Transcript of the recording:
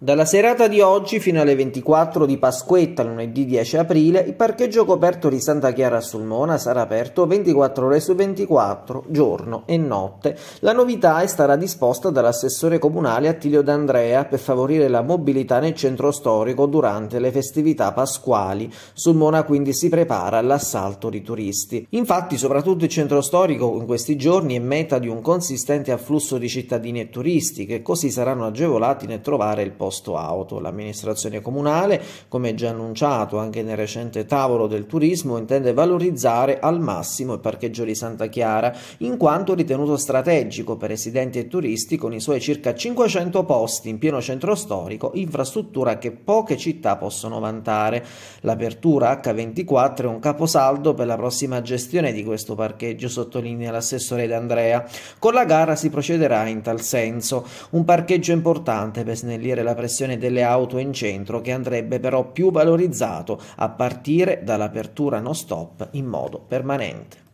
Dalla serata di oggi fino alle 24 di Pasquetta, lunedì 10 aprile, il parcheggio coperto di Santa Chiara sul Mona sarà aperto 24 ore su 24, giorno e notte. La novità è stata disposta dall'assessore comunale Attilio D'Andrea per favorire la mobilità nel centro storico durante le festività pasquali. Sulmona quindi si prepara all'assalto di turisti. Infatti, soprattutto il centro storico in questi giorni è meta di un consistente afflusso di cittadini e turisti che così saranno agevolati nel trovare il posto costo auto. L'amministrazione comunale, come già annunciato anche nel recente tavolo del turismo, intende valorizzare al massimo il parcheggio di Santa Chiara, in quanto ritenuto strategico per residenti e turisti con i suoi circa 500 posti in pieno centro storico, infrastruttura che poche città possono vantare. L'apertura H24 è un caposaldo per la prossima gestione di questo parcheggio, sottolinea l'assessore D'Andrea. Con la gara si procederà in tal senso. Un parcheggio importante per snellire la pressione delle auto in centro che andrebbe però più valorizzato a partire dall'apertura no stop in modo permanente.